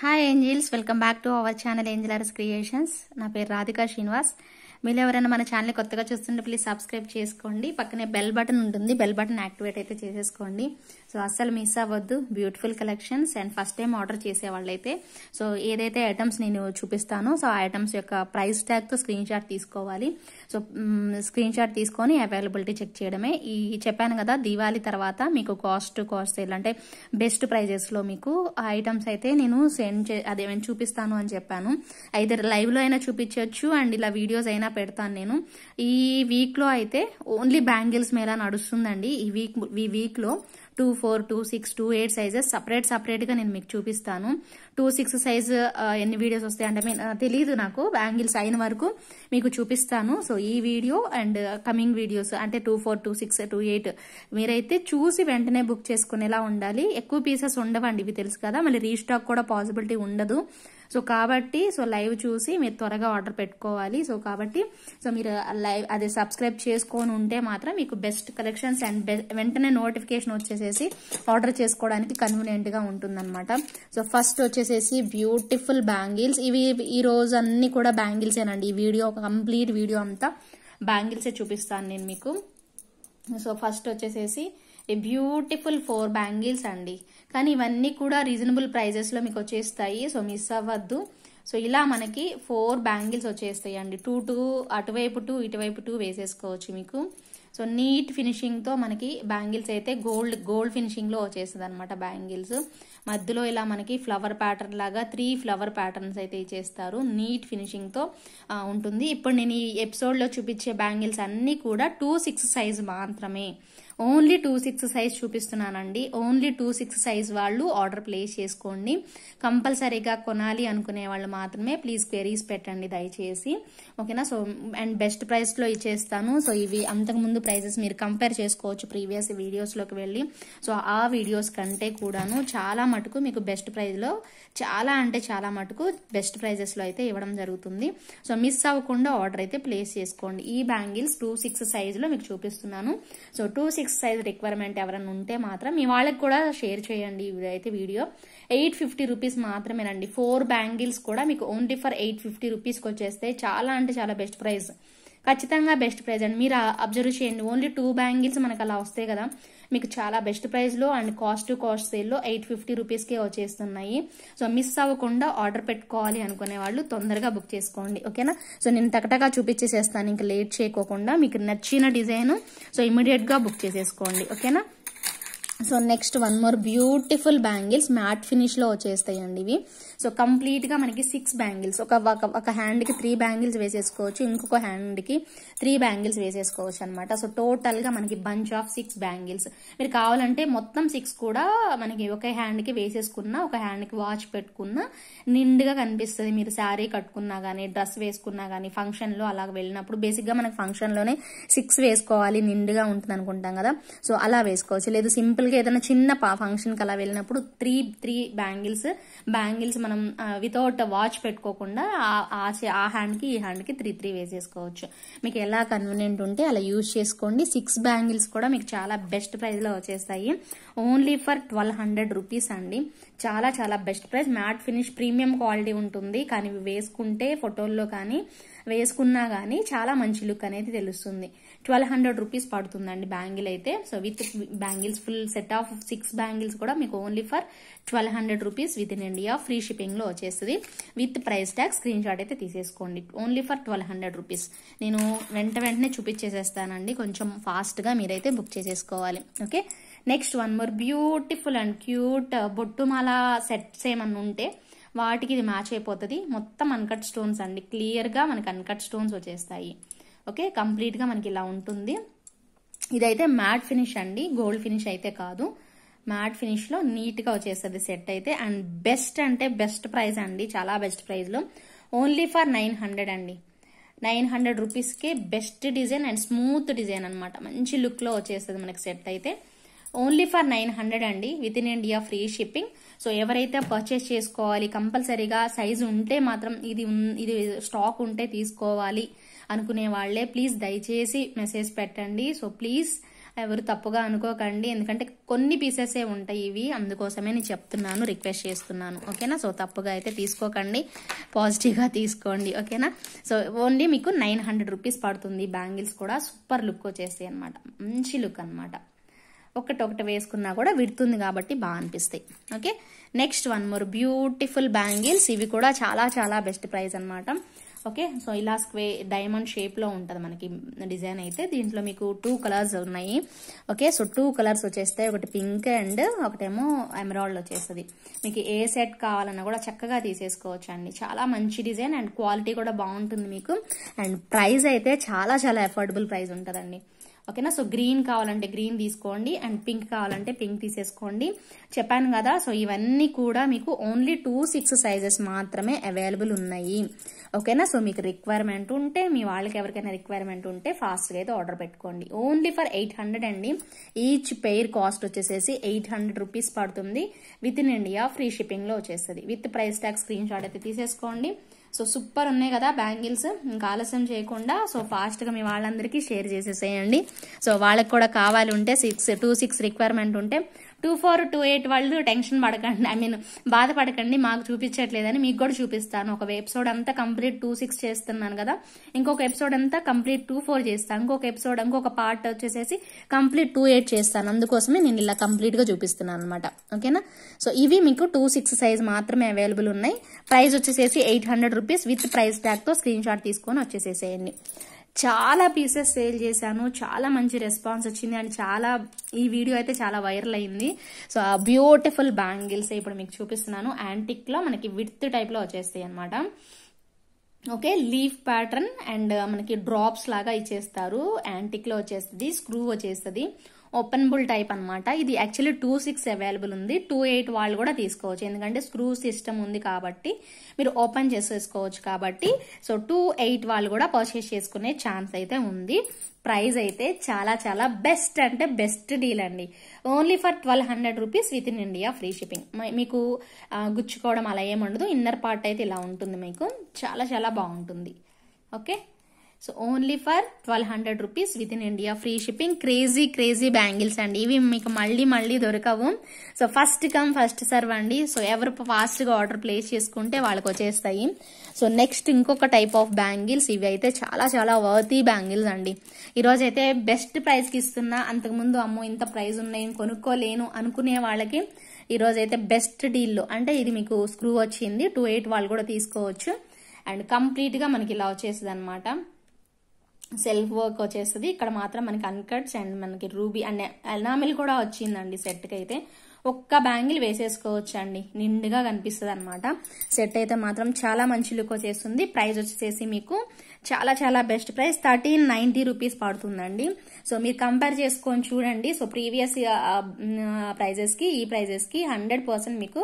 hi angels welcome back to our channel Angelers Creations నా పేరు రాధికా శ్రీనివాస్ మీరు ఎవరైనా మన ఛానల్ కొత్తగా చూస్తుంటే ప్లీజ్ సబ్స్క్రైబ్ చేసుకోండి పక్కనే బెల్ బటన్ ఉంటుంది బెల్ బటన్ యాక్టివేట్ అయితే చేసేసుకోండి సో అస్సలు మిస్ అవ్వద్దు beautiful collections and first time order చేసే వాళ్ళైతే సో ఏదైతే ఐటమ్స్ నేను చూపిస్తానో సో ఆ ఐటమ్స్ యొక్క ప్రైస్ తో స్క్రీన్ షాట్ తీసుకోవాలి సో స్క్రీన్ షాట్ తీసుకొని అవైలబిలిటీ చెక్ చేయడమే ఈ చెప్పాను కదా దివాళి తర్వాత మీకు కాస్ట్ కాస్ట్ ఏంటంటే అంటే బెస్ట్ ప్రైజెస్లో మీకు ఆ ఐటమ్స్ అయితే నేను సెండ్ చే అదే చూపిస్తాను అని చెప్పాను అయితే లైవ్లో అయినా చూపించవచ్చు అండ్ ఇలా వీడియోస్ అయినా పెడతాను నేను ఈ వీక్లో అయితే ఓన్లీ బ్యాంగిల్స్ మేళ నడుస్తుందండి ఈ వీక్ ఈ వీక్లో two four two six two eight sizes separate సపరేట్గా నేను మీకు చూపిస్తాను టూ సిక్స్ సైజ్ ఎన్ని వీడియోస్ వస్తాయి అంటే తెలియదు నాకు బ్యాంగిల్స్ అయిన వరకు మీకు చూపిస్తాను సో ఈ వీడియో అండ్ కమింగ్ వీడియోస్ అంటే two four two six two eight మీరైతే చూసి వెంటనే బుక్ చేసుకునేలా ఉండాలి ఎక్కువ పీసెస్ ఉండవండి ఇవి తెలుసు కదా మళ్ళీ రీస్టాక్ కూడా పాసిబిలిటీ ఉండదు సో కాబట్టి సో లైవ్ చూసి మీరు త్వరగా ఆర్డర్ పెట్టుకోవాలి సో కాబట్టి సో మీరు లైవ్ అది సబ్స్క్రైబ్ చేసుకొని ఉంటే మాత్రం మీకు బెస్ట్ కలెక్షన్స్ అండ్ వెంటనే నోటిఫికేషన్ వచ్చేసేసి ఆర్డర్ చేసుకోవడానికి కన్వీనియంట్గా ఉంటుందన్నమాట సో ఫస్ట్ వచ్చేసేసి బ్యూటిఫుల్ బ్యాంగిల్స్ ఇవి ఈ రోజు అన్ని కూడా బ్యాంగిల్సేనండి ఈ వీడియో కంప్లీట్ వీడియో అంతా బ్యాంగిల్సే చూపిస్తాను నేను మీకు సో ఫస్ట్ వచ్చేసేసి ఏ బ్యూటిఫుల్ ఫోర్ బ్యాంగిల్స్ అండి కానీ ఇవన్నీ కూడా రీజనబుల్ ప్రైజెస్లో మీకు వచ్చేస్తాయి సో మిస్ అవ్వద్దు సో ఇలా మనకి ఫోర్ బ్యాంగిల్స్ వచ్చేస్తాయి అండి టూ టూ అటువైపు టూ ఇటువైపు టూ వేసేసుకోవచ్చు మీకు సో నీట్ ఫినిషింగ్తో మనకి బ్యాంగిల్స్ అయితే గోల్డ్ గోల్డ్ ఫినిషింగ్లో వచ్చేస్తుంది అనమాట బ్యాంగిల్స్ మధ్యలో ఇలా మనకి ఫ్లవర్ ప్యాటర్న్ లాగా త్రీ ఫ్లవర్ ప్యాటర్న్స్ అయితే ఇచ్చేస్తారు నీట్ ఫినిషింగ్తో ఉంటుంది ఇప్పుడు నేను ఈ ఎపిసోడ్లో చూపించే బ్యాంగిల్స్ అన్నీ కూడా టూ సిక్స్ సైజ్ మాత్రమే ఓన్లీ టూ సిక్స్ సైజ్ చూపిస్తున్నానండి ఓన్లీ టూ సిక్స్ సైజ్ వాళ్ళు ఆర్డర్ ప్లేస్ చేసుకోండి కంపల్సరీగా కొనాలి అనుకునే వాళ్ళు మాత్రమే ప్లీజ్ క్వెరీస్ పెట్టండి దయచేసి ఓకేనా సో అండ్ బెస్ట్ ప్రైస్లో ఇచ్చేస్తాను సో ఇవి అంతకుముందు ప్రైజెస్ మీరు కంపేర్ చేసుకోవచ్చు ప్రీవియస్ వీడియోస్లోకి వెళ్ళి సో ఆ వీడియోస్ కంటే కూడాను చాలా మటుకు మీకు బెస్ట్ ప్రైజ్లో చాలా అంటే చాలా మటుకు బెస్ట్ ప్రైజెస్లో అయితే ఇవ్వడం జరుగుతుంది సో మిస్ అవ్వకుండా ఆర్డర్ అయితే ప్లేస్ చేసుకోండి ఈ బ్యాంగిల్స్ టూ సిక్స్ సైజులో మీకు చూపిస్తున్నాను so two six size requirement ఎవరైనా ఉంటే మాత్రం మీ వాళ్ళకి కూడా షేర్ చేయండి ఇదైతే వీడియో ఎయిట్ ఫిఫ్టీ రూపీస్ మాత్రమేనండి ఫోర్ బ్యాంగిల్స్ కూడా మీకు ఓన్లీ ఫర్ ఎయిట్ ఫిఫ్టీ రూపీస్కి వచ్చేస్తే చాలా అంటే చాలా బెస్ట్ ప్రైస్ ఖచ్చితంగా బెస్ట్ ప్రైస్ అండి మీరు అబ్జర్వ్ చేయండి ఓన్లీ టూ బ్యాంగిల్స్ మనకు అలా వస్తాయి కదా మీకు చాలా బెస్ట్ ప్రైస్లో అండ్ కాస్ట్ టు కాస్ట్ సేల్లో ఎయిట్ ఫిఫ్టీ రూపీస్కే వచ్చేస్తున్నాయి సో మిస్ అవ్వకుండా ఆర్డర్ పెట్టుకోవాలి అనుకునే వాళ్ళు తొందరగా బుక్ చేసుకోండి ఓకేనా సో నేను తకటగా చూపించేసేస్తాను ఇంకా లేట్ చేయకోకుండా మీకు నచ్చిన డిజైన్ సో ఇమీడియట్గా బుక్ చేసేసుకోండి ఓకేనా so next one more beautiful bangles matte ఫినిష్లో వచ్చేస్తాయండి ఇవి సో కంప్లీట్గా మనకి సిక్స్ బ్యాంగిల్స్ ఒక ఒక హ్యాండ్కి త్రీ బ్యాంగిల్స్ వేసేసుకోవచ్చు ఇంకొక హ్యాండ్కి త్రీ బ్యాంగిల్స్ వేసేసుకోవచ్చు అనమాట సో టోటల్గా మనకి బంచ్ ఆఫ్ సిక్స్ బ్యాంగిల్స్ మీరు కావాలంటే మొత్తం సిక్స్ కూడా మనకి ఒక హ్యాండ్కి వేసేసుకున్న ఒక హ్యాండ్కి వాచ్ పెట్టుకున్న నిండుగా కనిపిస్తుంది మీరు శారీ కట్టుకున్నా కానీ డ్రెస్ వేసుకున్నా కానీ ఫంక్షన్లో అలా వెళ్ళినప్పుడు బేసిక్గా మనకి ఫంక్షన్లోనే సిక్స్ వేసుకోవాలి నిండుగా ఉంటుంది అనుకుంటాం కదా సో అలా వేసుకోవచ్చు లేదు సింపుల్గా ఏదైనా చిన్న ఫంక్షన్కి అలా వెళ్ళినప్పుడు త్రీ త్రీ బ్యాంగిల్స్ బ్యాంగిల్స్ మనం వితౌట్ వాచ్ పెట్టుకోకుండా ఆ హ్యాండ్కి ఈ హ్యాండ్కి త్రీ త్రీ వేసేసుకోవచ్చు మీకు ఎలా కన్వీనియంట్ ఉంటే అలా యూజ్ చేసుకోండి సిక్స్ బ్యాంగిల్స్ కూడా మీకు చాలా బెస్ట్ లో వచ్చేస్తాయి only for twelve hundred rupees అండి చాలా చాలా best price matte finish premium quality ఉంటుంది కానీ వేసుకుంటే ఫోటోల్లో కానీ వేసుకున్నా కానీ చాలా మంచి లుక్ అనేది తెలుస్తుంది ట్వెల్వ్ హండ్రెడ్ రూపీస్ పడుతుందండి బ్యాంగిల్ అయితే so with bangles full set of six bangles కూడా మీకు only for twelve hundred rupees with in India free షిప్పింగ్లో వచ్చేస్తుంది with price tag screenshot అయితే తీసేసుకోండి only for twelve hundred rupees నేను వెంట వెంటనే చూపించేసేస్తానండి కొంచెం ఫాస్ట్గా మీరైతే బుక్ చేసేసుకోవాలి okay next one more beautiful and cute బొట్టుమాల సెట్స్ ఏమన్నా ఉంటే వాటికి ఇది మ్యాచ్ అయిపోతుంది మొత్తం అన్కట్ స్టోన్స్ అండి క్లియర్గా మనకి అన్కట్ స్టోన్స్ వచ్చేస్తాయి ఓకే కంప్లీట్గా మనకి ఇలా ఉంటుంది ఇదైతే మ్యాట్ ఫినిష్ అండి గోల్డ్ ఫినిష్ అయితే కాదు మ్యాట్ ఫినిష్లో నీట్గా వచ్చేస్తుంది సెట్ అయితే అండ్ బెస్ట్ అంటే బెస్ట్ ప్రైస్ అండి చాలా బెస్ట్ ప్రైస్లో ఓన్లీ ఫర్ నైన్ హండ్రెడ్ అండి నైన్ హండ్రెడ్ రూపీస్కే best design and smooth design అనమాట మంచి లుక్లో వచ్చేస్తుంది మనకి సెట్ అయితే ఓన్లీ ఫర్ నైన్ హండ్రెడ్ అండి with in India free shipping so ఎవరైతే పర్చేస్ చేసుకోవాలి కంపల్సరీగా సైజు ఉంటే మాత్రం ఇది ఇది స్టాక్ ఉంటే తీసుకోవాలి అనుకునే వాళ్లే ప్లీజ్ దయచేసి మెసేజ్ పెట్టండి సో ప్లీజ్ ఎవరు తప్పుగా అనుకోకండి ఎందుకంటే కొన్ని పీసెసే ఉంటాయి ఇవి అందుకోసమే నేను చెప్తున్నాను రిక్వెస్ట్ చేస్తున్నాను ఓకేనా సో తప్పుగా అయితే తీసుకోకండి పాజిటివ్గా తీసుకోండి ఓకేనా సో ఓన్లీ మీకు నైన్ హండ్రెడ్ రూపీస్ పడుతుంది బ్యాంగిల్స్ కూడా సూపర్ లుక్ వచ్చేస్తాయి అనమాట మంచి లుక్ అనమాట ఒకటొకటి వేసుకున్నా కూడా విడుతుంది కాబట్టి బాగా అనిపిస్తాయి okay next one more beautiful bangles ఇవి కూడా చాలా చాలా బెస్ట్ ప్రైస్ అనమాట ఓకే సో ఇలా స్క్వే డైమండ్ షేప్లో ఉంటుంది మనకి డిజైన్ అయితే దీంట్లో మీకు టూ కలర్స్ ఉన్నాయి ఓకే సో టూ కలర్స్ వచ్చేస్తే ఒకటి పింక్ అండ్ ఒకటేమో ఎమరాల్డ్ వచ్చేస్తుంది మీకు ఏ సెట్ కావాలన్నా కూడా చక్కగా తీసేసుకోవచ్చు అండి చాలా మంచి డిజైన్ అండ్ క్వాలిటీ కూడా బాగుంటుంది మీకు అండ్ ప్రైస్ అయితే చాలా చాలా అఫోర్డబుల్ ప్రైస్ ఉంటుందండి ఓకేనా సో గ్రీన్ కావాలంటే గ్రీన్ తీసుకోండి అండ్ పింక్ కావాలంటే పింక్ తీసేసుకోండి చెప్పాను కదా సో ఇవన్నీ కూడా మీకు ఓన్లీ టూ సిక్స్ సైజెస్ మాత్రమే అవైలబుల్ ఉన్నాయి ఓకేనా సో మీకు రిక్వైర్మెంట్ ఉంటే మీ వాళ్ళకి ఎవరికైనా రిక్వైర్మెంట్ ఉంటే ఫాస్ట్గా అయితే ఆర్డర్ పెట్టుకోండి ఓన్లీ ఫర్ ఎయిట్ హండ్రెడ్ అండి ఈచ్ పెయిర్ కాస్ట్ వచ్చేసేసి ఎయిట్ హండ్రెడ్ రూపీస్ పడుతుంది విత్ ఇన్ ఇండియా ఫ్రీ షిప్పింగ్లో వచ్చేస్తుంది with price tag screenshot అయితే తీసేసుకోండి సో సూపర్ ఉన్నాయి కదా బ్యాంగిల్స్ ఇంకా ఆలస్యం చేయకుండా సో ఫాస్ట్గా మీ వాళ్ళందరికీ షేర్ చేసేసేయండి సో వాళ్ళకి కూడా కావాలి ఉంటే సిక్స్ టూ సిక్స్ రిక్వైర్మెంట్ ఉంటే టూ ఫోర్ టూ ఎయిట్ వాళ్ళు టెన్షన్ పడకండి ఐ మీన్ బాధపడకండి మాకు చూపించట్లేదని మీకు కూడా చూపిస్తాను ఒక ఎపిసోడ్ అంతా కంప్లీట్ టూ సిక్స్ చేస్తున్నాను కదా ఇంకొక ఎపిసోడ్ అంతా కంప్లీట్ టూ ఫోర్ చేస్తాను ఇంకొక ఎపిసోడ్ ఇంకొక పార్ట్ వచ్చేసేసి కంప్లీట్ టూ ఎయిట్ చేస్తాను అందుకోసమే నేను ఇలా కంప్లీట్గా చూపిస్తున్నాను అనమాట ఓకేనా సో ఇవి మీకు టూ సిక్స్ సైజ్ మాత్రమే అవైలబుల్ ఉన్నాయి ప్రైస్ వచ్చేసేసి eight hundred rupees with price తో స్క్రీన్ షాట్ తీసుకొని వచ్చేసేసేయండి చాలా పీసెస్ సేల్ చేశాను చాలా మంచి రెస్పాన్స్ వచ్చింది అండ్ చాలా ఈ వీడియో అయితే చాలా వైరల్ అయింది సో ఆ బ్యూటిఫుల్ బ్యాంగిల్స్ ఇప్పుడు మీకు చూపిస్తున్నాను యాంటిక్లో మనకి విత్ టైప్లో వచ్చేస్తాయి అనమాట ఓకే లీఫ్ ప్యాటర్న్ అండ్ మనకి డ్రాప్స్ లాగా ఇచ్చేస్తారు యాంటిక్లో వచ్చేస్తుంది స్క్రూ వచ్చేస్తుంది ఓపెన్బుల్ టైప్ అనమాట ఇది యాక్చువల్లీ టూ సిక్స్ అవైలబుల్ ఉంది టూ ఎయిట్ వాళ్ళు కూడా తీసుకోవచ్చు ఎందుకంటే స్క్రూ సిస్టమ్ ఉంది కాబట్టి మీరు ఓపెన్ చేసేసుకోవచ్చు కాబట్టి సో టూ ఎయిట్ వాళ్ళు కూడా పర్చేస్ చేసుకునే ఛాన్స్ అయితే ఉంది ప్రైజ్ అయితే చాలా చాలా బెస్ట్ అంటే బెస్ట్ డీల్ అండి only for twelve hundred rupees with in India free shipping మీకు గుచ్చుకోవడం అలా ఏమి ఉండదు ఇన్నర్ పార్ట్ అయితే ఇలా ఉంటుంది మీకు చాలా చాలా బాగుంటుంది okay so only for twelve hundred rupees with in India free shipping crazy crazy bangles అండి ఇవి మీకు మళ్ళీ మళ్ళీ దొరకవు so first come first serve అండి సో ఎవరు ఫాస్ట్గా ఆర్డర్ ప్లేస్ చేసుకుంటే వాళ్ళకి వచ్చేస్తాయి సో నెక్స్ట్ ఇంకొక టైప్ ఆఫ్ బ్యాంగిల్స్ ఇవి అయితే చాలా చాలా వర్తీ బ్యాంగిల్స్ అండి ఈరోజు అయితే బెస్ట్ ప్రైస్కి ఇస్తున్నా అంతకుముందు అమ్మో ఇంత ప్రైస్ ఉన్నాయి కొనుక్కోలేను అనుకునే వాళ్ళకి ఈరోజు అయితే బెస్ట్ డీల్లో అంటే ఇది మీకు స్క్రూ వచ్చింది టూ ఎయిట్ వాళ్ళు కూడా తీసుకోవచ్చు అండ్ కంప్లీట్గా మనకి ఇలా వచ్చేసింది అనమాట సెల్ఫ్ వర్క్ వచ్చేస్తుంది ఇక్కడ మాత్రం మనకి అన్కట్స్ అండ్ మనకి రూబీ అండ్ ఎనామిల్ కూడా వచ్చిందండి సెట్కి అయితే ఒక్క బ్యాంగిల్ వేసేసుకోవచ్చు అండి నిండుగా కనిపిస్తుంది అనమాట సెట్ అయితే మాత్రం చాలా మంచి లుక్ వచ్చేస్తుంది ప్రైస్ వచ్చేసి మీకు చాలా చాలా best price thirteen ninety rupees పడుతుందండి సో మీరు కంపేర్ చేసుకొని చూడండి సో ప్రీవియస్ ప్రైజెస్కి ఈ ప్రైజెస్కి హండ్రెడ్ పర్సెంట్ మీకు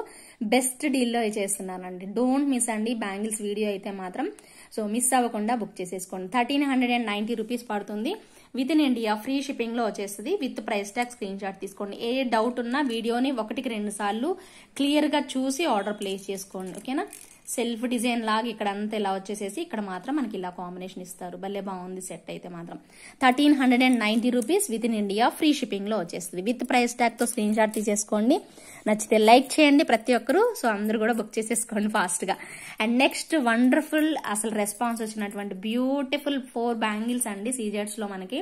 బెస్ట్ డీల్లో చేస్తున్నానండి డోంట్ మిస్ అండి బ్యాంగిల్స్ వీడియో అయితే మాత్రం సో మిస్ అవ్వకుండా బుక్ చేసేసుకోండి thirteen hundred and ninety rupees పడుతుంది విత్ ఇన్ ఇండియా ఫ్రీ షిప్పింగ్లో వచ్చేస్తుంది with price tag screenshot తీసుకోండి ఏ డౌట్ ఉన్నా వీడియోని ఒకటికి రెండు సార్లు క్లియర్గా చూసి ఆర్డర్ ప్లేస్ చేసుకోండి ఓకేనా సెల్ఫ్ డిజైన్ లాగా ఇక్కడ అంతా ఇలా వచ్చేసేసి ఇక్కడ మాత్రం మనకి ఇలా కాంబినేషన్ ఇస్తారు భలే బాగుంది సెట్ అయితే మాత్రం thirteen hundred and ninety rupees with in India free షిప్పింగ్లో వచ్చేస్తుంది విత్ ప్రైస్ తో స్క్రీన్ షాట్ తీసేసుకోండి నచ్చితే లైక్ చేయండి ప్రతి ఒక్కరు సో అందరు కూడా బుక్ చేసేసుకోండి ఫాస్ట్గా అండ్ నెక్స్ట్ వండర్ఫుల్ అసలు రెస్పాన్స్ వచ్చినటువంటి బ్యూటిఫుల్ ఫోర్ బ్యాంగిల్స్ అండి సీజర్స్లో మనకి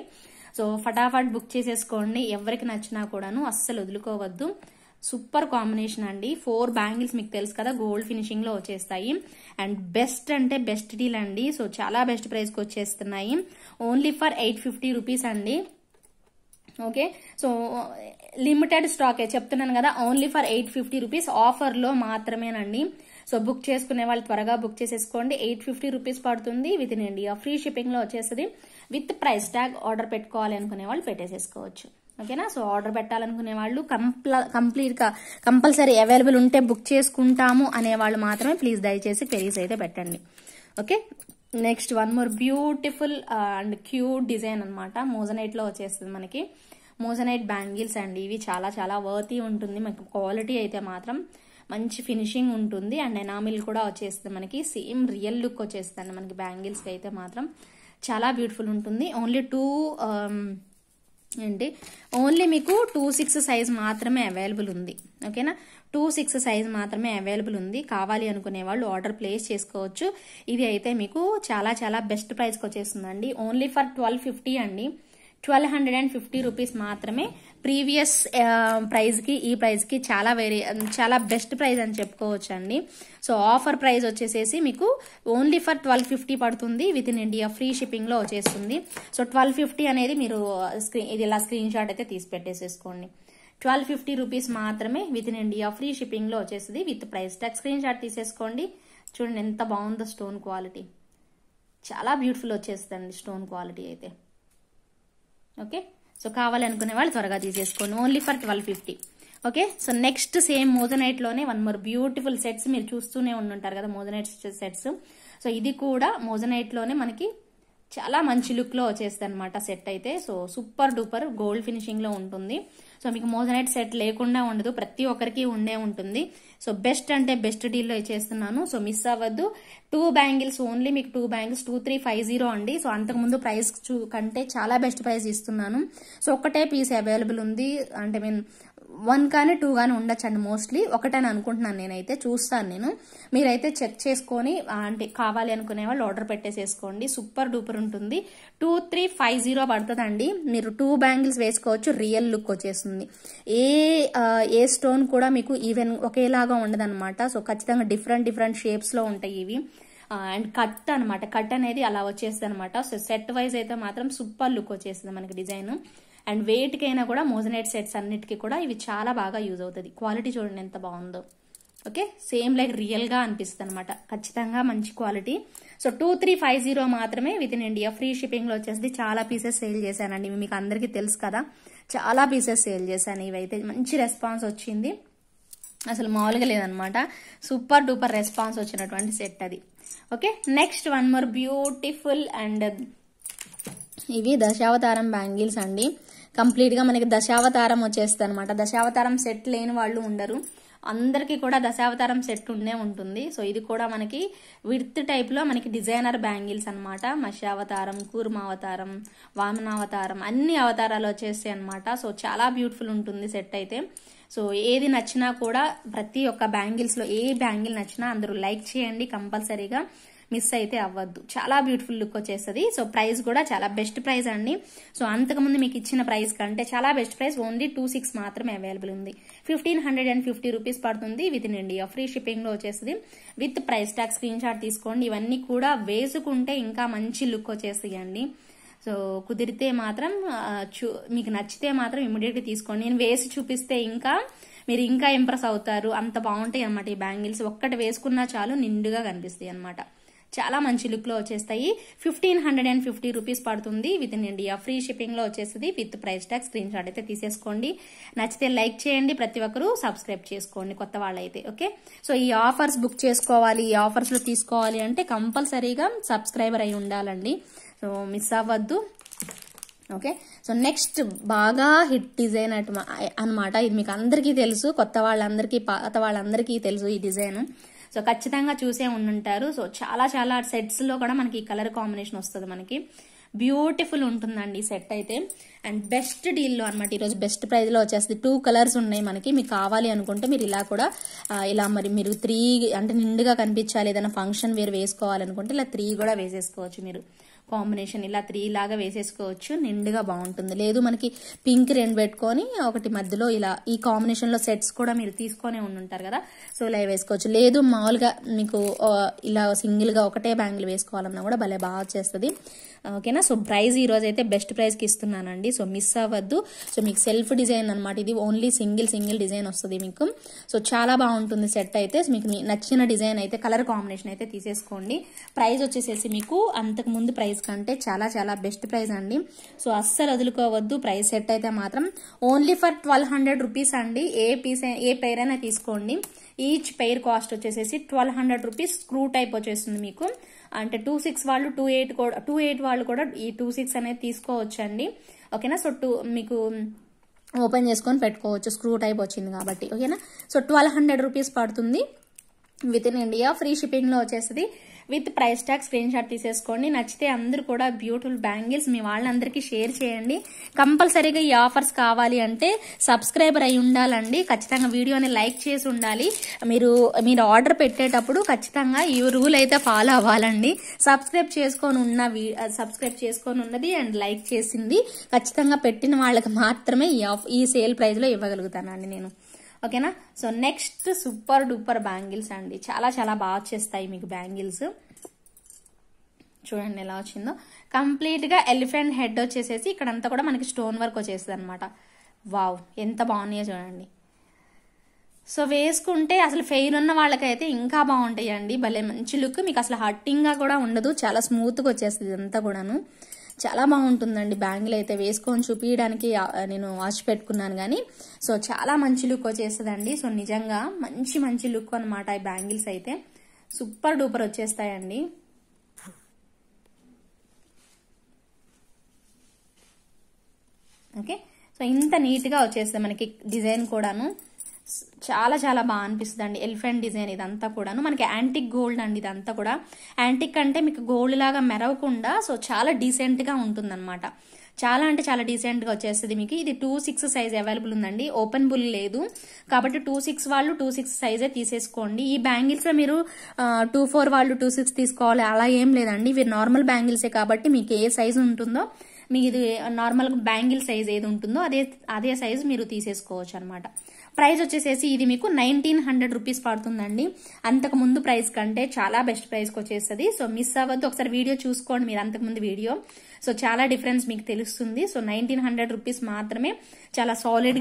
సో ఫటాఫట్ బుక్ చేసేసుకోండి ఎవరికి నచ్చినా కూడాను అస్సలు వదులుకోవద్దు సూపర్ కాంబినేషన్ అండి ఫోర్ బ్యాంగిల్స్ మీకు తెలుసు కదా గోల్డ్ ఫినిషింగ్ లో వచ్చేస్తాయి అండ్ బెస్ట్ అంటే బెస్ట్ డీల్ అండి సో చాలా బెస్ట్ కి వచ్చేస్తున్నాయి only for eight fifty rupees అండి ఓకే సో లిమిటెడ్ స్టాకే చెప్తున్నాను కదా only for eight fifty rupees ఆఫర్లో మాత్రమేనండి సో బుక్ చేసుకునే వాళ్ళు త్వరగా బుక్ చేసేసుకోండి ఎయిట్ ఫిఫ్టీ రూపీస్ పడుతుంది విత్ ఇన్ ఇండియా ఫ్రీ షిప్పింగ్లో వచ్చేస్తుంది విత్ ప్రైస్ ట్యాగ్ ఆర్డర్ పెట్టుకోవాలి అనుకునే వాళ్ళు పెట్టేసేసుకోవచ్చు ఓకేనా సో ఆర్డర్ పెట్టాలనుకునే వాళ్ళు కంప్లీట్ కంప్లీట్గా కంపల్సరీ అవైలబుల్ ఉంటే బుక్ చేసుకుంటాము అనే వాళ్ళు మాత్రమే ప్లీజ్ దయచేసి క్వెరీస్ అయితే పెట్టండి okay next one more beautiful and cute design అనమాట మోజనైట్లో వచ్చేస్తుంది మనకి మోజనైట్ బ్యాంగిల్స్ అండి ఇవి చాలా చాలా వర్తీ ఉంటుంది మనకి క్వాలిటీ అయితే మాత్రం మంచి ఫినిషింగ్ ఉంటుంది అండ్ ఎనామిల్ కూడా వచ్చేస్తుంది మనకి సేమ్ రియల్ లుక్ వచ్చేస్తుంది మనకి బ్యాంగిల్స్కి అయితే మాత్రం చాలా బ్యూటిఫుల్ ఉంటుంది ఓన్లీ టూ ఏంటి ఓన్లీ మీకు టూ సిక్స్ సైజ్ మాత్రమే అవైలబుల్ ఉంది ఓకేనా టూ సిక్స్ సైజ్ మాత్రమే అవైలబుల్ ఉంది కావాలి అనుకునే వాళ్ళు ఆర్డర్ ప్లేస్ చేసుకోవచ్చు ఇది అయితే మీకు చాలా చాలా బెస్ట్ ప్రైస్కి వచ్చేస్తుందండి ఓన్లీ ఫర్ ట్వెల్వ్ ఫిఫ్టీ అండి twelve hundred and fifty rupees మాత్రమే ప్రీవియస్ ప్రైజ్కి ఈ ప్రైస్కి చాలా వేరే చాలా బెస్ట్ ప్రైజ్ అని చెప్పుకోవచ్చండి సో ఆఫర్ ప్రైజ్ వచ్చేసేసి మీకు ఓన్లీ ఫర్ ట్వెల్వ్ ఫిఫ్టీ పడుతుంది విత్ ఇన్ ఇండియా ఫ్రీ షిప్పింగ్లో వచ్చేస్తుంది సో ట్వెల్వ్ ఫిఫ్టీ అనేది మీరు స్క్రీన్ ఇది ఇలా స్క్రీన్ షాట్ అయితే తీసి పెట్టేసేసుకోండి ట్వెల్వ్ ఫిఫ్టీ రూపీస్ మాత్రమే విత్ ఇన్ ఇండియా ఫ్రీ షిప్పింగ్లో వచ్చేస్తుంది with price tag screenshot తీసేసుకోండి చూడండి ఎంత బాగుందో స్టోన్ క్వాలిటీ చాలా బ్యూటిఫుల్ వచ్చేస్తుంది స్టోన్ క్వాలిటీ అయితే ఓకే సో కావాలనుకునే వాళ్ళు త్వరగా తీసేసుకోండి only for twelve fifty okay so next same లోనే వన్ మోర్ బ్యూటిఫుల్ సెట్స్ మీరు చూస్తూనే ఉండుంటారు కదా మోజనైట్ సెట్స్ సో ఇది కూడా లోనే మనకి చాలా మంచి లుక్లో వచ్చేస్తుంది అనమాట సెట్ అయితే సో సూపర్ డూపర్ గోల్డ్ ఫినిషింగ్లో ఉంటుంది సో మీకు మోజనైట్ సెట్ లేకుండా ఉండదు ప్రతి ఒక్కరికి ఉండే ఉంటుంది సో బెస్ట్ అంటే బెస్ట్ డీల్లో ఇచ్చేస్తున్నాను సో మిస్ అవ్వద్దు టూ బ్యాంగిల్స్ ఓన్లీ మీకు two bangles two three five zero అండి సో అంతకుముందు ప్రైస్ కంటే చాలా బెస్ట్ ప్రైస్ ఇస్తున్నాను సో ఒక్కటే పీస్ అవైలబుల్ ఉంది అంటే మీన్ వన్ కానీ టూ కానీ ఉండొచ్చండి మోస్ట్లీ ఒకటని అనుకుంటున్నాను నేనైతే చూస్తాను నేను మీరైతే చెక్ చేసుకొని అంటే కావాలి అనుకునే వాళ్ళు ఆర్డర్ పెట్టేసేసుకోండి సూపర్ డూపర్ ఉంటుంది టూ త్రీ ఫైవ్ జీరో పడుతుందండి మీరు టూ బ్యాంగిల్స్ వేసుకోవచ్చు రియల్ లుక్ వచ్చేస్తుంది ఏ ఏ స్టోన్ కూడా మీకు ఈవెన్ ఒకేలాగా ఉండదన్నమాట సో ఖచ్చితంగా డిఫరెంట్ డిఫరెంట్ షేప్స్లో ఉంటాయి ఇవి అండ్ కట్ అనమాట కట్ అనేది అలా వచ్చేస్తుంది అనమాట సో సెట్ వైజ్ అయితే మాత్రం సూపర్ లుక్ వచ్చేస్తుంది మనకి డిజైన్ అండ్ కైనా కూడా మోజనైట్ సెట్స్ అన్నిటికీ కూడా ఇవి చాలా బాగా యూజ్ అవుతుంది క్వాలిటీ చూడండి ఎంత బాగుందో ఓకే సేమ్ లైక్ రియల్గా అనిపిస్తుంది అనమాట ఖచ్చితంగా మంచి quality so two three five zero మాత్రమే విత్ ఇన్ ఇండియా ఫ్రీ షిప్పింగ్లో వచ్చేసి చాలా పీసెస్ సేల్ చేశానండి మీకు అందరికీ తెలుసు కదా చాలా పీసెస్ సేల్ చేశాను ఇవైతే మంచి రెస్పాన్స్ వచ్చింది అసలు మామూలుగా లేదనమాట సూపర్ డూపర్ రెస్పాన్స్ వచ్చినటువంటి సెట్ అది okay next one more beautiful and ఇవి దశావతారం బ్యాంగిల్స్ అండి కంప్లీట్గా మనకి దశావతారం వచ్చేస్తుంది అనమాట దశావతారం సెట్ లేని వాళ్ళు ఉండరు అందరికీ కూడా దశావతారం సెట్ ఉండే ఉంటుంది సో ఇది కూడా మనకి విడ్త్ టైప్లో మనకి డిజైనర్ బ్యాంగిల్స్ అనమాట మత్స్యావతారం కూర్మావతారం వామనావతారం అన్ని అవతారాలు వచ్చేస్తాయి అనమాట సో చాలా బ్యూటిఫుల్ ఉంటుంది సెట్ అయితే సో ఏది నచ్చినా కూడా ప్రతి ఒక్క బ్యాంగిల్స్లో ఏ బ్యాంగిల్ నచ్చినా అందరూ లైక్ చేయండి కంపల్సరీగా మిస్ అయితే అవ్వద్దు చాలా బ్యూటిఫుల్ లుక్ వచ్చేస్తుంది సో ప్రైస్ కూడా చాలా బెస్ట్ ప్రైస్ అండి సో అంతకుముందు మీకు ఇచ్చిన ప్రైస్ కంటే చాలా best price only two six మాత్రమే అవైలబుల్ ఉంది fifteen hundred and fifty rupees పడుతుంది విత్ ఇన్ ఇండియా ఫ్రీ షిప్పింగ్లో వచ్చేస్తుంది with price tag screenshot తీసుకోండి ఇవన్నీ కూడా వేసుకుంటే ఇంకా మంచి లుక్ వచ్చేస్తాయి అండి సో కుదిరితే మాత్రం చూ మీకు నచ్చితే మాత్రం ఇమీడియట్గా తీసుకోండి నేను వేసి చూపిస్తే ఇంకా మీరు ఇంకా ఇంప్రెస్ అవుతారు అంత బాగుంటాయి అనమాట ఈ బ్యాంగిల్స్ ఒక్కటి వేసుకున్నా చాలు నిండుగా కనిపిస్తాయి అనమాట చాలా మంచి లుక్లో వచ్చేస్తాయి fifteen hundred and fifty rupees పడుతుంది విత్ ఇన్ ఇండియా ఫ్రీ షిప్పింగ్లో వచ్చేస్తుంది with price tag screenshot అయితే తీసేసుకోండి నచ్చితే లైక్ చేయండి ప్రతి ఒక్కరూ సబ్స్క్రైబ్ చేసుకోండి కొత్త వాళ్ళైతే ఓకే సో ఈ ఆఫర్స్ బుక్ చేసుకోవాలి ఈ ఆఫర్స్లో తీసుకోవాలి అంటే కంపల్సరీగా సబ్స్క్రైబర్ అయి ఉండాలండి సో మిస్ అవ్వద్దు ఓకే సో నెక్స్ట్ బాగా హిట్ డిజైన్ అటు అనమాట ఇది మీకు అందరికీ తెలుసు కొత్త వాళ్ళందరికీ పాత వాళ్ళందరికీ తెలుసు ఈ డిజైన్ సో ఖచ్చితంగా చూసే ఉండుంటారు సో చాలా చాలా సెట్స్లో కూడా మనకి ఈ కలర్ కాంబినేషన్ వస్తుంది మనకి బ్యూటిఫుల్ ఉంటుందండి ఈ సెట్ అయితే అండ్ బెస్ట్ డీల్లో అనమాట ఈరోజు బెస్ట్ ప్రైజ్లో వచ్చేస్తుంది టూ కలర్స్ ఉన్నాయి మనకి మీకు కావాలి అనుకుంటే మీరు ఇలా కూడా ఇలా మరి మీరు త్రీ అంటే నిండుగా కనిపించాలి ఏదైనా ఫంక్షన్ వేరు వేసుకోవాలనుకుంటే ఇలా త్రీ కూడా వేసేసుకోవచ్చు మీరు కాంబినేషన్ ఇలా త్రీ లాగా వేసేసుకోవచ్చు నిండుగా బాగుంటుంది లేదు మనకి పింక్ రెండు పెట్టుకొని ఒకటి మధ్యలో ఇలా ఈ కాంబినేషన్లో సెట్స్ కూడా మీరు తీసుకొని ఉండుంటారు కదా సో ఇలా వేసుకోవచ్చు లేదు మామూలుగా మీకు ఇలా సింగిల్గా ఒకటే బ్యాంగిల్ వేసుకోవాలన్నా కూడా భలే బాగా వచ్చేస్తుంది ఓకేనా సో ప్రైజ్ ఈరోజు అయితే బెస్ట్ ప్రైజ్కి ఇస్తున్నానండి సో మిస్ అవ్వద్దు సో మీకు సెల్ఫ్ డిజైన్ అనమాట ఇది ఓన్లీ సింగిల్ సింగిల్ డిజైన్ వస్తుంది మీకు సో చాలా బాగుంటుంది సెట్ అయితే మీకు నచ్చిన డిజైన్ అయితే కలర్ కాంబినేషన్ అయితే తీసేసుకోండి ప్రైస్ వచ్చేసేసి మీకు అంతకుముందు ప్రైస్ కంటే చాలా చాలా బెస్ట్ ప్రైస్ అండి సో అస్సలు వదులుకోవద్దు ప్రైస్ సెట్ అయితే మాత్రం only for twelve hundred rupees అండి ఏ పీస్ ఏ పెయిర్ అయినా తీసుకోండి ఈచ్ పెయిర్ కాస్ట్ వచ్చేసి twelve hundred rupees screw type వచ్చేస్తుంది మీకు అంటే టూ సిక్స్ వాళ్ళు టూ ఎయిట్ కూడా టూ ఎయిట్ వాళ్ళు కూడా ఈ టూ సిక్స్ అనేది తీసుకోవచ్చండి ఓకేనా సో టూ మీకు ఓపెన్ చేసుకొని పెట్టుకోవచ్చు స్క్రూ టైప్ వచ్చింది కాబట్టి ఓకేనా సో ట్వెల్వ్ హండ్రెడ్ రూపీస్ పడుతుంది విత్ ఇన్ ఇండియా ఫ్రీ షిప్పింగ్లో వచ్చేస్తుంది with price tag screenshot తీసేసుకోండి నచ్చితే అందరూ కూడా బ్యూటిఫుల్ బ్యాంగిల్స్ మీ వాళ్ళందరికీ షేర్ చేయండి కంపల్సరీగా ఈ ఆఫర్స్ కావాలి అంటే సబ్స్క్రైబర్ అయి ఉండాలండి ఖచ్చితంగా వీడియోని లైక్ చేసి ఉండాలి మీరు మీరు ఆర్డర్ పెట్టేటప్పుడు ఖచ్చితంగా ఈ రూల్ అయితే ఫాలో అవ్వాలండి సబ్స్క్రైబ్ చేసుకొని ఉన్న సబ్స్క్రైబ్ చేసుకొని ఉన్నది అండ్ లైక్ చేసింది ఖచ్చితంగా పెట్టిన వాళ్ళకి మాత్రమే ఈ సేల్ ప్రైజ్లో ఇవ్వగలుగుతానండి నేను ఓకేనా so next super duper bangles అండి చాలా చాలా బాగా వచ్చేస్తాయి మీకు బ్యాంగిల్స్ చూడండి ఎలా వచ్చిందో కంప్లీట్గా ఎలిఫెంట్ హెడ్ వచ్చేసేసి ఇక్కడంతా కూడా మనకి స్టోన్ వర్క్ వచ్చేస్తుంది అనమాట వావ్ ఎంత బాగున్నాయో చూడండి సో వేసుకుంటే అసలు ఫెయిర్ ఉన్న వాళ్ళకైతే ఇంకా బాగుంటాయండి భలే మంచి లుక్ మీకు అసలు హట్టింగ్గా కూడా ఉండదు చాలా స్మూత్గా వచ్చేస్తుంది ఇదంతా కూడాను చాలా బాగుంటుందండి బ్యాంగిల్ అయితే వేసుకొని చూపించడానికి నేను వాచ్ పెట్టుకున్నాను కానీ సో చాలా మంచి లుక్ వచ్చేస్తుందండి సో నిజంగా మంచి మంచి లుక్ అనమాట ఈ బ్యాంగిల్స్ అయితే సూపర్ డూపర్ వచ్చేస్తాయండి ఓకే సో ఇంత నీట్గా వచ్చేస్తుంది మనకి డిజైన్ కూడాను చాలా చాలా బాగా అనిపిస్తుంది అండి ఎలిఫెంట్ డిజైన్ ఇదంతా కూడాను మనకి యాంటిక్ గోల్డ్ అండి ఇదంతా కూడా యాంటిక్ అంటే మీకు గోల్డ్ లాగా మెరవకుండా సో చాలా డీసెంట్గా ఉంటుందన్నమాట చాలా అంటే చాలా డీసెంట్గా వచ్చేస్తుంది మీకు ఇది టూ సిక్స్ సైజ్ అవైలబుల్ ఉందండి ఓపెన్ బుల్ లేదు కాబట్టి టూ సిక్స్ వాళ్ళు టూ సిక్స్ సైజే తీసేసుకోండి ఈ బ్యాంగిల్స్లో మీరు టూ ఫోర్ వాళ్ళు టూ సిక్స్ తీసుకోవాలి అలా ఏం లేదండి ఇవి నార్మల్ బ్యాంగిల్సే కాబట్టి మీకు ఏ సైజు ఉంటుందో మీకు ఇది నార్మల్ బ్యాంగిల్ సైజ్ ఏది ఉంటుందో అదే అదే సైజు మీరు తీసేసుకోవచ్చు అనమాట ప్రైస్ వచ్చేసేసి ఇది మీకు నైన్టీన్ హండ్రెడ్ రూపీస్ పడుతుందండి అంతకు ముందు ప్రైస్ కంటే చాలా బెస్ట్ ప్రైస్కి వచ్చేస్తుంది సో మిస్ అవ్వద్దు ఒకసారి వీడియో చూసుకోండి మీరు అంతకుముందు వీడియో సో చాలా డిఫరెన్స్ మీకు తెలుస్తుంది సో నైన్టీన్ హండ్రెడ్ రూపీస్ మాత్రమే చాలా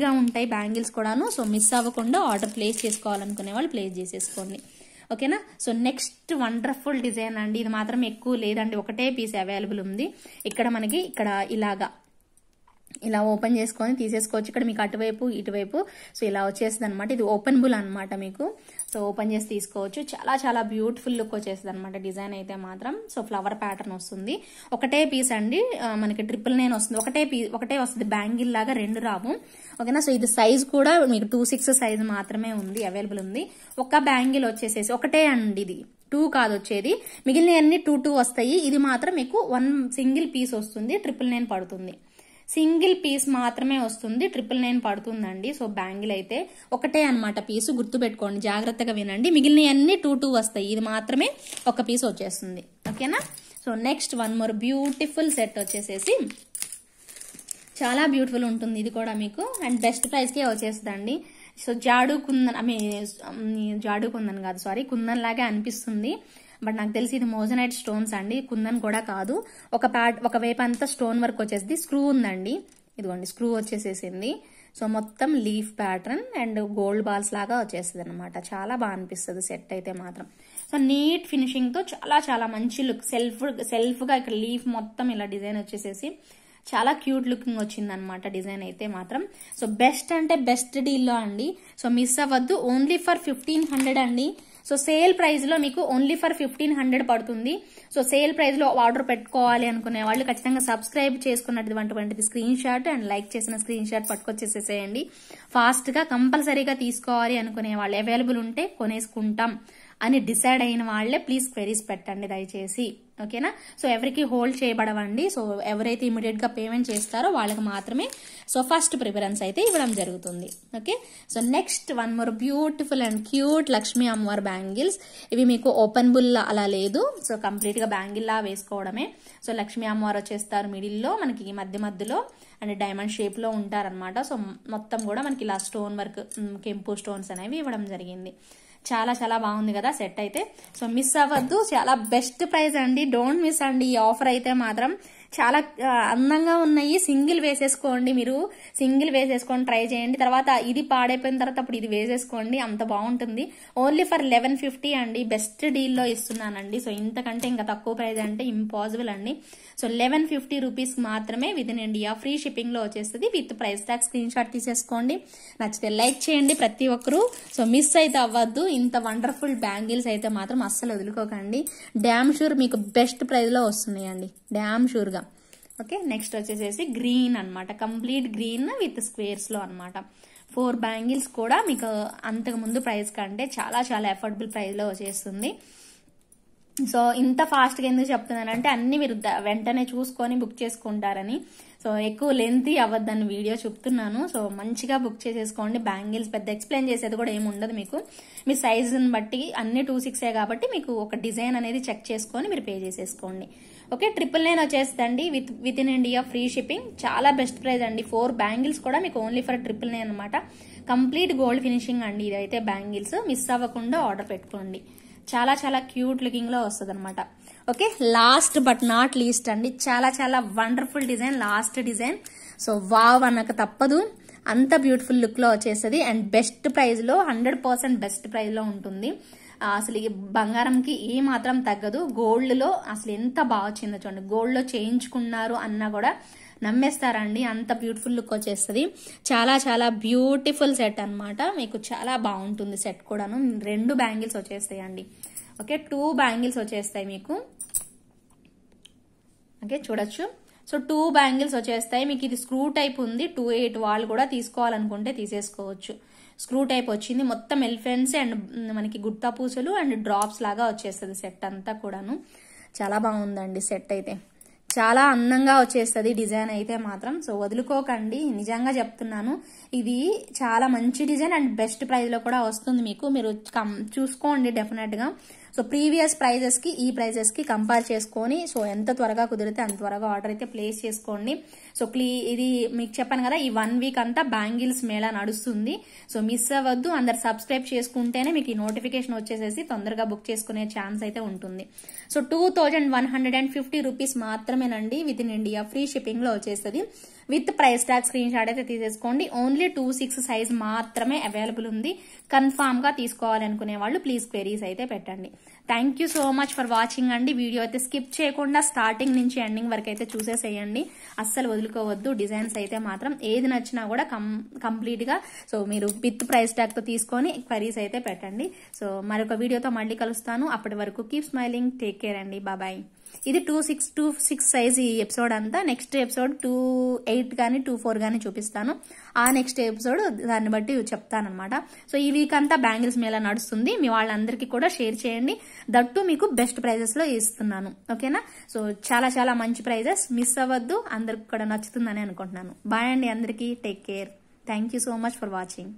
గా ఉంటాయి బ్యాంగిల్స్ కూడాను సో మిస్ అవ్వకుండా ఆర్డర్ ప్లేస్ చేసుకోవాలనుకునే వాళ్ళు ప్లేస్ చేసేసుకోండి ఓకేనా సో నెక్స్ట్ వండర్ఫుల్ డిజైన్ అండి ఇది మాత్రం ఎక్కువ లేదండి ఒకటే పీస్ అవైలబుల్ ఉంది ఇక్కడ మనకి ఇక్కడ ఇలాగా ఇలా ఓపెన్ చేసుకొని తీసేసుకోవచ్చు ఇక్కడ మీకు అటువైపు ఇటువైపు సో ఇలా వచ్చేస్తుంది అనమాట ఇది ఓపెన్ బుల్ అనమాట మీకు సో ఓపెన్ చేసి తీసుకోవచ్చు చాలా చాలా బ్యూటిఫుల్ లుక్ వచ్చేసింది అనమాట డిజైన్ అయితే మాత్రం సో ఫ్లవర్ ప్యాటర్న్ వస్తుంది ఒకటే పీస్ అండి మనకి ట్రిపుల్ నైన్ వస్తుంది ఒకటే పీస్ ఒకటే వస్తుంది బ్యాంగిల్ లాగా రెండు రావు ఓకేనా సో ఇది సైజ్ కూడా మీకు టూ సిక్స్ సైజ్ మాత్రమే ఉంది అవైలబుల్ ఉంది ఒక బ్యాంగిల్ వచ్చేసేసి ఒకటే అండి ఇది టూ కాదు వచ్చేది మిగిలినవన్నీ టూ టూ వస్తాయి ఇది మాత్రం మీకు వన్ సింగిల్ పీస్ వస్తుంది ట్రిపుల్ నైన్ పడుతుంది సింగిల్ పీస్ మాత్రమే వస్తుంది ట్రిపుల్ నైన్ పడుతుందండి సో బ్యాంగిల్ అయితే ఒకటే అనమాట పీసు గుర్తుపెట్టుకోండి జాగ్రత్తగా వినండి మిగిలినవన్నీ టూ టూ వస్తాయి ఇది మాత్రమే ఒక పీస్ వచ్చేస్తుంది ఓకేనా so next one more beautiful set వచ్చేసేసి చాలా బ్యూటిఫుల్ ఉంటుంది ఇది కూడా మీకు అండ్ బెస్ట్ ప్రైస్కే వచ్చేస్తుందండి so jadau kundan I mean jadau kundan కాదు సారీ కుందన్ లాగా అనిపిస్తుంది బట్ నాకు తెలిసి ఇది మోజనైట్ స్టోన్స్ అండి కుందన్ కూడా కాదు ఒక ప్యాడ్ ఒక వేపు అంతా స్టోన్ వర్క్ వచ్చేసింది స్క్రూ ఉందండి ఇదిగోండి స్క్రూ వచ్చేసేసింది సో మొత్తం leaf pattern and gold balls లాగా వచ్చేస్తుంది అనమాట చాలా బాగా అనిపిస్తుంది సెట్ అయితే మాత్రం సో నీట్ ఫినిషింగ్తో చాలా చాలా మంచి లుక్ సెల్ఫ్ సెల్ఫ్గా ఇక్కడ లీఫ్ మొత్తం ఇలా డిజైన్ వచ్చేసేసి చాలా క్యూట్ లుకింగ్ వచ్చింది అనమాట డిజైన్ అయితే మాత్రం సో బెస్ట్ అంటే బెస్ట్ డీల్లో అండి సో మిస్ అవ్వద్దు ఓన్లీ ఫర్ ఫిఫ్టీన్ హండ్రెడ్ అండి సో సేల్ ప్రైస్లో మీకు ఓన్లీ ఫర్ ఫిఫ్టీన్ హండ్రెడ్ పడుతుంది సో సేల్ ప్రైస్లో ఆర్డర్ పెట్టుకోవాలి అనుకునే వాళ్ళు ఖచ్చితంగా సబ్స్క్రైబ్ చేసుకున్నటువంటిది స్క్రీన్ షాట్ అండ్ లైక్ చేసిన స్క్రీన్ షాట్ పట్టుకొచ్చేసేసేయండి ఫాస్ట్గా కంపల్సరీగా తీసుకోవాలి అనుకునే వాళ్ళు అవైలబుల్ ఉంటే కొనేసుకుంటాం అని డిసైడ్ అయిన వాళ్లే ప్లీజ్ క్వెరీస్ పెట్టండి దయచేసి ఓకేనా సో ఎవరికి హోల్డ్ చేయబడవండి సో ఎవరైతే గా పేమెంట్ చేస్తారో వాళ్ళకి మాత్రమే సో ఫస్ట్ ప్రిఫరెన్స్ అయితే ఇవ్వడం జరుగుతుంది okay so next one more beautiful and cute Lakshmi అమ్మవారి బ్యాంగిల్స్ ఇవి మీకు ఓపెన్ బుల్ అలా లేదు సో కంప్లీట్గా బ్యాంగిల్లా వేసుకోవడమే సో లక్ష్మీ అమ్మవారు వచ్చేస్తారు మిడిల్లో మనకి ఈ మధ్య మధ్యలో అండ్ డైమండ్ షేప్లో ఉంటారనమాట సో మొత్తం కూడా మనకి ఇలా స్టోన్ వర్క్ కెంపు స్టోన్స్ అనేవి ఇవ్వడం జరిగింది చాలా చాలా బాగుంది కదా సెట్ అయితే సో మిస్ అవ్వద్దు చాలా బెస్ట్ ప్రైస్ అండి డోంట్ మిస్ అండి ఈ ఆఫర్ అయితే మాత్రం చాలా అందంగా ఉన్నాయి సింగిల్ వేసేసుకోండి మీరు సింగిల్ వేసేసుకోండి ట్రై చేయండి తర్వాత ఇది పాడైపోయిన తర్వాత అప్పుడు ఇది వేసేసుకోండి అంత బాగుంటుంది ఓన్లీ ఫర్ లెవెన్ ఫిఫ్టీ అండి బెస్ట్ డీల్లో ఇస్తున్నానండి సో ఇంతకంటే ఇంకా తక్కువ ప్రైజ్ అంటే ఇంపాసిబుల్ అండి సో లెవెన్ ఫిఫ్టీ రూపీస్ మాత్రమే విత్ ఇన్ ఇండియా ఫ్రీ షిప్పింగ్లో వచ్చేస్తుంది with price tag screenshot తీసేసుకోండి నచ్చితే లైక్ చేయండి ప్రతి ఒక్కరూ సో మిస్ అయితే అవ్వద్దు ఇంత వండర్ఫుల్ బ్యాంగిల్స్ అయితే మాత్రం అస్సలు వదులుకోకండి డ్యామ్ షూర్ మీకు బెస్ట్ ప్రైజ్లో వస్తున్నాయండి డ్యామ్ షూర్గా ఓకే నెక్స్ట్ వచ్చేసేసి గ్రీన్ అనమాట కంప్లీట్ గ్రీన్ విత్ స్క్వేర్స్లో అనమాట ఫోర్ బ్యాంగిల్స్ కూడా మీకు అంతకు ముందు ప్రైస్ కంటే చాలా చాలా అఫోర్డబుల్ లో వచ్చేస్తుంది సో ఇంత ఫాస్ట్గా ఎందుకు చెప్తున్నానంటే అన్ని మీరు వెంటనే చూసుకొని బుక్ చేసుకుంటారని సో ఎక్కువ లెంత్ అవ్వద్దని వీడియో చెప్తున్నాను సో మంచిగా బుక్ చేసేసుకోండి బ్యాంగిల్స్ పెద్ద ఎక్స్ప్లెయిన్ చేసేది కూడా ఏమి ఉండదు మీకు మీ సైజుని బట్టి అన్ని టూ సిక్స్ కాబట్టి మీకు ఒక డిజైన్ అనేది చెక్ చేసుకొని మీరు పే చేసేసుకోండి ఓకే ట్రిపుల్ నైన్ వచ్చేస్తండి with with in India free shipping చాలా బెస్ట్ ప్రైస్ అండి ఫోర్ బ్యాంగిల్స్ కూడా మీకు ఓన్లీ ఫర్ ట్రిపుల్ నైన్ అనమాట కంప్లీట్ గోల్డ్ ఫినిషింగ్ అండి ఇదైతే బ్యాంగిల్స్ మిస్ అవ్వకుండా ఆర్డర్ పెట్టుకోండి చాలా చాలా క్యూట్ లుకింగ్లో వస్తుంది అనమాట okay last but not least అండి చాలా చాలా wonderful design last design so wow అన్నక తప్పదు అంత బ్యూటిఫుల్ లుక్లో వచ్చేస్తుంది అండ్ బెస్ట్ లో హండ్రెడ్ పర్సెంట్ బెస్ట్ లో ఉంటుంది అసలు ఈ బంగారంకి ఏ మాత్రం తగ్గదు గోల్డ్లో అసలు ఎంత బాగా వచ్చిందో చూడండి గోల్డ్లో చేయించుకున్నారు అన్నా కూడా నమ్మేస్తారండి అంత బ్యూటిఫుల్ లుక్ వచ్చేస్తుంది చాలా చాలా బ్యూటిఫుల్ సెట్ అనమాట మీకు చాలా బాగుంటుంది సెట్ కూడాను రెండు బ్యాంగిల్స్ వచ్చేస్తాయి అండి ఓకే టూ బ్యాంగిల్స్ వచ్చేస్తాయి మీకు ఓకే చూడొచ్చు సో టూ బ్యాంగిల్స్ వచ్చేస్తాయి మీకు ఇది స్క్రూ టైప్ ఉంది టూ ఎయిట్ వాళ్ళు కూడా తీసుకోవాలనుకుంటే తీసేసుకోవచ్చు స్క్రూ టైప్ వచ్చింది మొత్తం ఎలిఫెంట్స్ అండ్ మనకి గుత్తా పూసలు అండ్ డ్రాప్స్ లాగా వచ్చేస్తుంది సెట్ అంతా కూడాను చాలా బాగుందండి సెట్ అయితే చాలా అందంగా వచ్చేస్తుంది డిజైన్ అయితే మాత్రం సో వదులుకోకండి నిజంగా చెప్తున్నాను ఇది చాలా మంచి డిజైన్ అండ్ బెస్ట్ లో కూడా వస్తుంది మీకు మీరు చూసుకోండి డెఫినెట్గా సో ప్రీవియస్ ప్రైజెస్కి ఈ ప్రైజెస్కి కంపేర్ చేసుకొని సో ఎంత త్వరగా కుదిరితే అంత త్వరగా ఆర్డర్ అయితే ప్లేస్ చేసుకోండి సో క్లీ ఇది మీకు చెప్పాను కదా ఈ వన్ వీక్ అంతా బ్యాంగిల్స్ మేళా నడుస్తుంది సో మిస్ అవ్వద్దు అందరు సబ్స్క్రైబ్ చేసుకుంటేనే మీకు ఈ నోటిఫికేషన్ వచ్చేసేసి తొందరగా బుక్ చేసుకునే ఛాన్స్ అయితే ఉంటుంది so two thousand one hundred and fifty rupees మాత్రమేనండి విత్ ఇన్ ఇండియా ఫ్రీ షిప్పింగ్లో వచ్చేస్తుంది with price tag screenshot అయితే తీసేసుకోండి ఓన్లీ టూ సిక్స్ సైజ్ మాత్రమే అవైలబుల్ ఉంది కన్ఫామ్ గా తీసుకోవాలనుకునే వాళ్ళు ప్లీజ్ క్వెరీస్ అయితే పెట్టండి thank you so much for watching అండి వీడియో అయితే స్కిప్ చేయకుండా స్టార్టింగ్ నుంచి ఎండింగ్ వరకు అయితే చూసేసేయండి అస్సలు వదులుకోవద్దు డిజైన్స్ అయితే మాత్రం ఏది నచ్చినా కూడా కంప్లీట్ గా సో మీరు విత్ ప్రైస్ ట్యాగ్ తో తీసుకొని క్వరీస్ అయితే పెట్టండి సో మరొక వీడియోతో మళ్ళీ కలుస్తాను అప్పటి వరకు కీప్ స్మైలింగ్ టేక్ కేర్ అండి బాబాయ్ ఇది two six two six size ఈ ఎపిసోడ్ అంతా నెక్స్ట్ ఎపిసోడ్ టూ ఎయిట్ కానీ టూ ఫోర్ కానీ చూపిస్తాను ఆ నెక్స్ట్ ఎపిసోడ్ దాన్ని బట్టి చెప్తానమాట సో ఈ వీక్ అంతా బ్యాంగిల్స్ మీద నడుస్తుంది మీ వాళ్ళందరికీ కూడా షేర్ చేయండి దట్టు మీకు బెస్ట్ ప్రైజెస్లో ఇస్తున్నాను ఓకేనా సో చాలా చాలా మంచి ప్రైజెస్ మిస్ అవ్వద్దు అందరికి కూడా నచ్చుతుందని అనుకుంటున్నాను బాయ్ అండి అందరికీ take care thank you so much for watching